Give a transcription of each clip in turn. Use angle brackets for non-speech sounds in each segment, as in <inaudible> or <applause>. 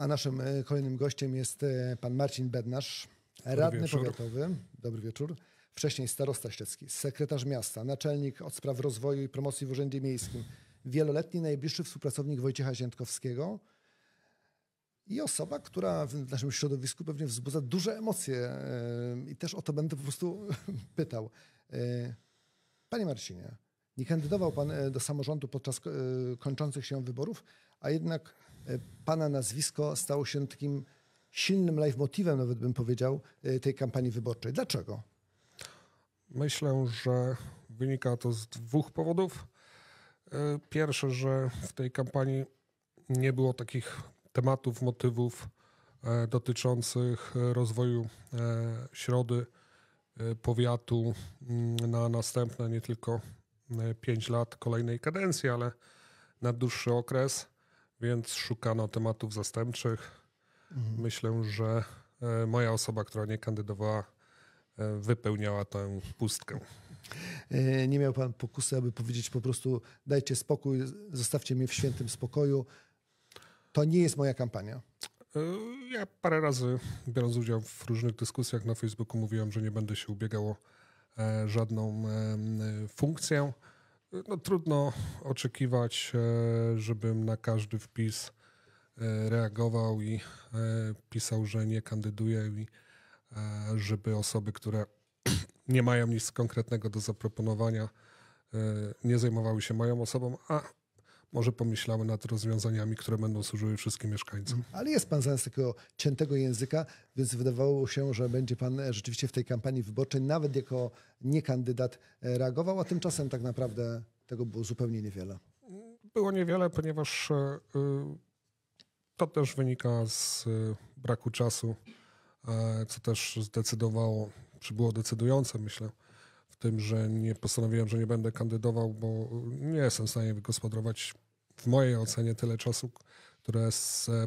A naszym e, kolejnym gościem jest e, pan Marcin Bednarz, radny Dobry powiatowy. Dobry wieczór. Wcześniej starosta ślecki, sekretarz miasta, naczelnik od spraw rozwoju i promocji w Urzędzie Miejskim, wieloletni najbliższy współpracownik Wojciecha Ziętkowskiego i osoba, która w naszym środowisku pewnie wzbudza duże emocje e, i też o to będę po prostu <laughs> pytał. Panie Marcinie, nie kandydował pan do samorządu podczas kończących się wyborów, a jednak E, pana nazwisko stało się takim silnym leitmotivem, nawet bym powiedział, e, tej kampanii wyborczej. Dlaczego? Myślę, że wynika to z dwóch powodów. E, pierwsze, że w tej kampanii nie było takich tematów, motywów dotyczących rozwoju środy, powiatu mm, na następne nie tylko 5 lat kolejnej kadencji, ale na dłuższy okres więc szukano tematów zastępczych. Mhm. Myślę, że e, moja osoba, która nie kandydowała, e, wypełniała tę pustkę. E, nie miał pan pokusy, aby powiedzieć po prostu dajcie spokój, zostawcie mnie w świętym spokoju. To nie jest moja kampania. Ja parę razy, biorąc udział w różnych dyskusjach na Facebooku, mówiłem, że nie będę się ubiegał o żadną funkcję no, trudno oczekiwać, e, żebym na każdy wpis e, reagował i e, pisał, że nie kandyduję i żeby osoby, które <clears throat> nie mają nic konkretnego do zaproponowania, nie zajmowały się moją osobą, a może pomyślały nad rozwiązaniami, które będą służyły wszystkim mieszkańcom. Mhm. Ale jest pan znany takiego ciętego języka, więc wydawało się, że będzie pan e, rzeczywiście w tej kampanii wyborczej nawet jako niekandydat e, reagował, a tymczasem tak naprawdę tego było zupełnie niewiele. Było niewiele, ponieważ e, to też wynika z braku czasu, co też zdecydowało, czy było decydujące, myślę, tym, że nie postanowiłem, że nie będę kandydował, bo nie jestem w stanie wygospodarować w mojej ocenie tyle czasu, które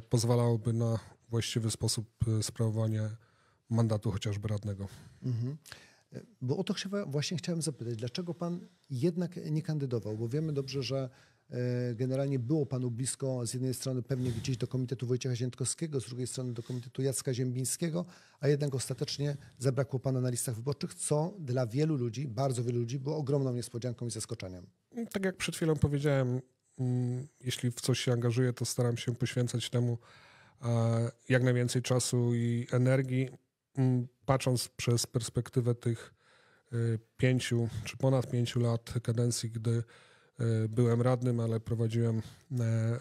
pozwalałoby na właściwy sposób e, sprawowanie mandatu chociażby radnego. Mhm. E, bo o to właśnie chciałem zapytać, dlaczego pan jednak nie kandydował? Bo wiemy dobrze, że E, generalnie było panu blisko z jednej strony pewnie gdzieś do Komitetu Wojciecha Ziętkowskiego, z drugiej strony do Komitetu Jacka Ziembińskiego, a jednak ostatecznie zabrakło pana na listach wyborczych, co dla wielu ludzi, bardzo wielu ludzi było ogromną niespodzianką i zaskoczeniem. Tak jak przed chwilą powiedziałem, mm, jeśli w coś się angażuję, to staram się poświęcać temu e, jak najwięcej czasu i energii. Mm, patrząc przez perspektywę tych e, pięciu czy ponad pięciu lat kadencji, gdy E, byłem radnym, ale prowadziłem e,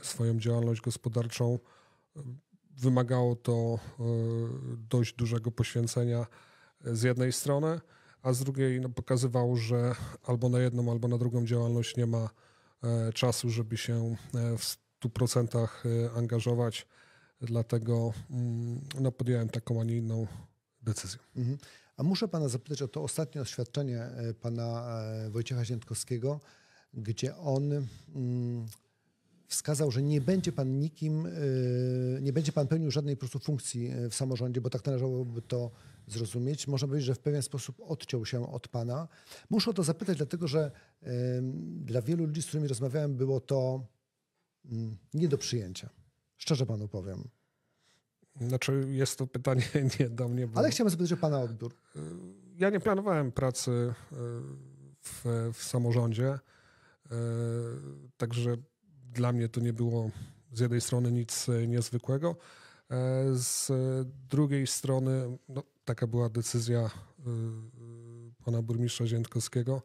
swoją działalność gospodarczą. Wymagało to e, dość dużego poświęcenia z jednej strony, a z drugiej no, pokazywało, że albo na jedną, albo na drugą działalność nie ma czasu, żeby się w 100% angażować. Dlatego mm, no, podjąłem taką, a nie inną decyzję. Mhm. A muszę pana zapytać o to ostatnie oświadczenie pana Wojciecha Ziętkowskiego gdzie on mm, wskazał, że nie będzie pan nikim, e, nie będzie pan pełnił żadnej po prostu funkcji e, w samorządzie, bo tak należałoby to zrozumieć. Można powiedzieć, że w pewien sposób odciął się od pana. Muszę o to zapytać, dlatego że dla wielu ludzi, z którymi rozmawiałem, było to mm, nie do przyjęcia. Szczerze panu powiem. Znaczy, jest to pytanie <laughs> nie do mnie. Bo... Ale chciałem zapytać o pana odbiór. Ja nie planowałem pracy e, w, w samorządzie. E, także dla mnie to nie było z jednej strony nic e, niezwykłego, e, z drugiej strony no, taka była decyzja pana burmistrza Ziętkowskiego,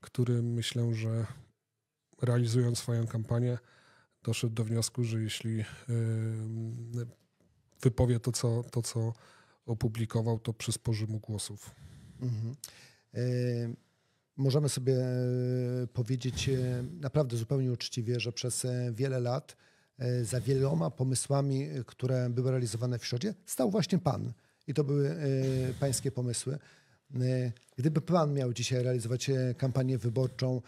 który myślę, że realizując swoją kampanię doszedł do wniosku, że jeśli wypowie to, co, to, co opublikował, to przysporzy mu głosów. Mhm. Y możemy sobie e, powiedzieć e, naprawdę zupełnie uczciwie, że przez e, wiele lat za wieloma pomysłami, które były realizowane w środzie, stał właśnie Pan. I to były pańskie pomysły. Gdyby Pan miał dzisiaj realizować kampanię wyborczą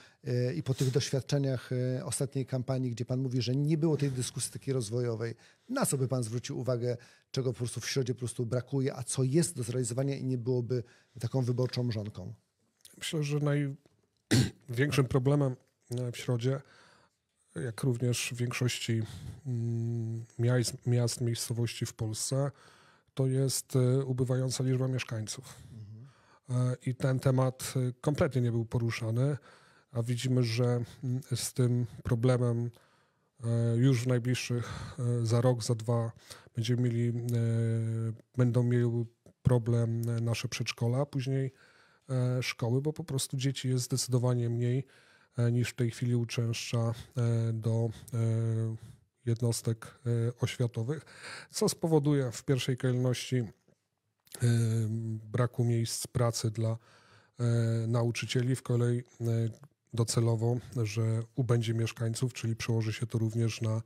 i po tych doświadczeniach ostatniej kampanii, gdzie Pan mówi, że nie było tej dyskusji takiej rozwojowej, na co by Pan zwrócił uwagę, czego po prostu w środzie po prostu brakuje, a co jest do zrealizowania i nie byłoby taką wyborczą mrzonką? Myślę, że największym problemem w Środzie, jak również w większości mm, miast, miast miejscowości w Polsce, to jest e, ubywająca liczba mieszkańców. E, I ten temat e, kompletnie nie był poruszany, a widzimy, że mm, z tym problemem już w najbliższych za rok, za dwa będziemy mieli, będą mieli problem nasze przedszkola, później E, szkoły, bo po prostu dzieci jest zdecydowanie mniej e, niż w tej chwili uczęszcza e, do jednostek oświatowych, co spowoduje w pierwszej kolejności braku miejsc pracy dla nauczycieli, w kolej docelowo, że ubędzie mieszkańców, czyli przełoży się to również na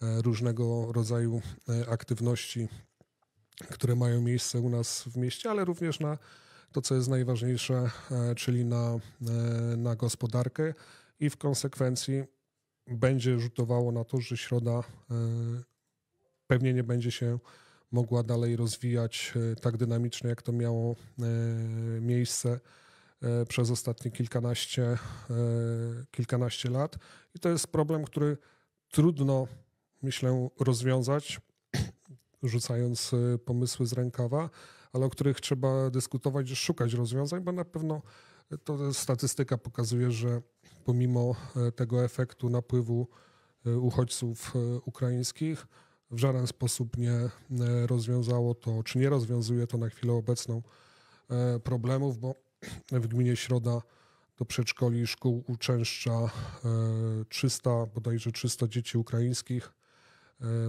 różnego rodzaju aktywności, które mają miejsce u nas w mieście, ale również na to, co jest najważniejsze, e, czyli na, e, na gospodarkę i w konsekwencji będzie rzutowało na to, że środa e, pewnie nie będzie się mogła dalej rozwijać tak dynamicznie, jak to miało miejsce przez ostatnie kilkanaście, kilkanaście lat. I to jest problem, który trudno, myślę, rozwiązać, <clears throat> rzucając pomysły z rękawa ale o których trzeba dyskutować, szukać rozwiązań, bo na pewno to statystyka pokazuje, że pomimo e, tego efektu napływu e, uchodźców e, ukraińskich, w żaden sposób nie rozwiązało to, czy nie rozwiązuje to na chwilę obecną problemów, bo w gminie Środa do przedszkoli i szkół uczęszcza 300, bodajże 300 dzieci ukraińskich.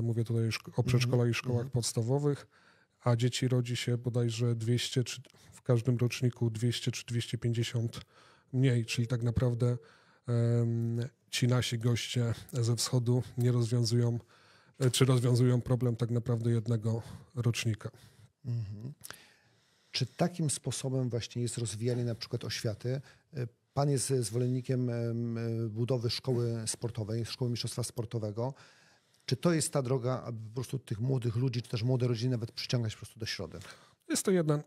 Mówię tutaj o przedszkolach i mhm. szkołach podstawowych a dzieci rodzi się bodajże 200 czy w każdym roczniku 200 czy 250 mniej, czyli tak naprawdę ci nasi goście ze wschodu nie rozwiązują, czy rozwiązują problem tak naprawdę jednego rocznika. Mhm. Czy takim sposobem właśnie jest rozwijanie na przykład oświaty? Pan jest zwolennikiem budowy szkoły sportowej, szkoły mistrzostwa sportowego. Czy to jest ta droga, aby po prostu tych młodych ludzi, czy też młode rodziny nawet przyciągać po prostu do środy? Jest to jeden,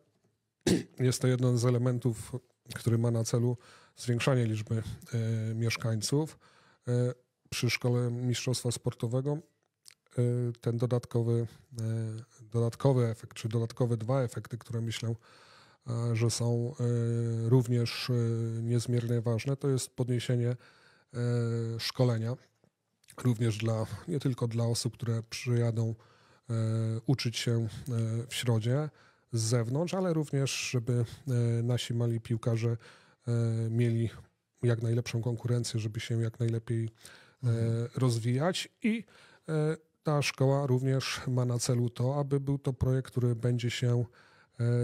<clears throat> jest to jeden z elementów, który ma na celu zwiększanie liczby e, mieszkańców. E, przy szkole mistrzostwa sportowego e, ten dodatkowy, dodatkowy efekt, czy dodatkowe dwa efekty, które myślę, że są również niezmiernie ważne, to jest podniesienie szkolenia tak również dla, nie tylko dla osób, które przyjadą e, uczyć się e, w środzie z zewnątrz, ale również, żeby e, nasi mali piłkarze mieli jak najlepszą konkurencję, żeby się jak najlepiej mhm. rozwijać i ta szkoła również ma na celu to, aby był to projekt, który będzie się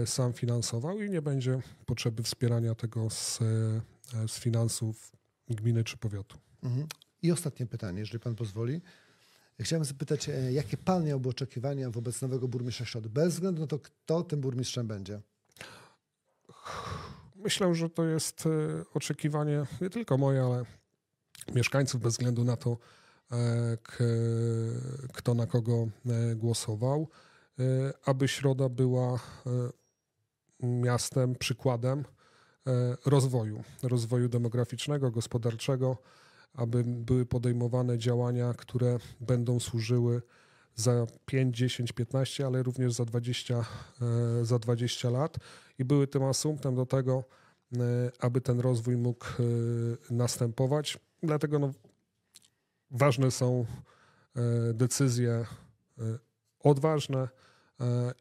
sam finansował i nie będzie potrzeby wspierania tego z, z finansów gminy czy powiatu. Mhm. I ostatnie pytanie, jeżeli pan pozwoli. Chciałem zapytać, e, jakie pan miałby oczekiwania wobec nowego burmistrza Środy? Bez względu na to, kto tym burmistrzem będzie. Myślę, że to jest e, oczekiwanie nie tylko moje, ale mieszkańców bez względu na to, e, kto na kogo głosował, aby Środa była miastem, przykładem rozwoju, rozwoju demograficznego, gospodarczego, aby były podejmowane działania, które będą służyły za 5, 10, 15, ale również za 20, e, za 20 lat i były tym asumptem do tego, e, aby ten rozwój mógł e, następować. Dlatego no, ważne są decyzje odważne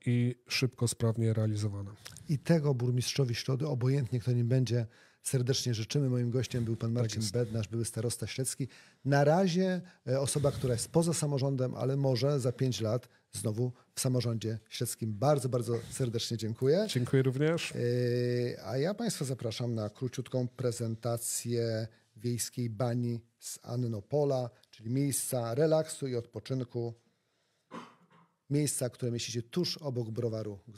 i szybko, sprawnie realizowane. I tego burmistrzowi Środy, obojętnie kto nim będzie, serdecznie życzymy. Moim gościem był pan tak Marcin tak Bednarz, były starosta śledzki. Na razie e, osoba, która jest poza samorządem, ale może za pięć lat znowu w samorządzie śledzkim. Bardzo, bardzo serdecznie dziękuję. Dziękuję również. E, a ja państwa zapraszam na króciutką prezentację wiejskiej bani z Annopola, czyli miejsca relaksu i odpoczynku. Miejsca, które mieści się tuż obok browaru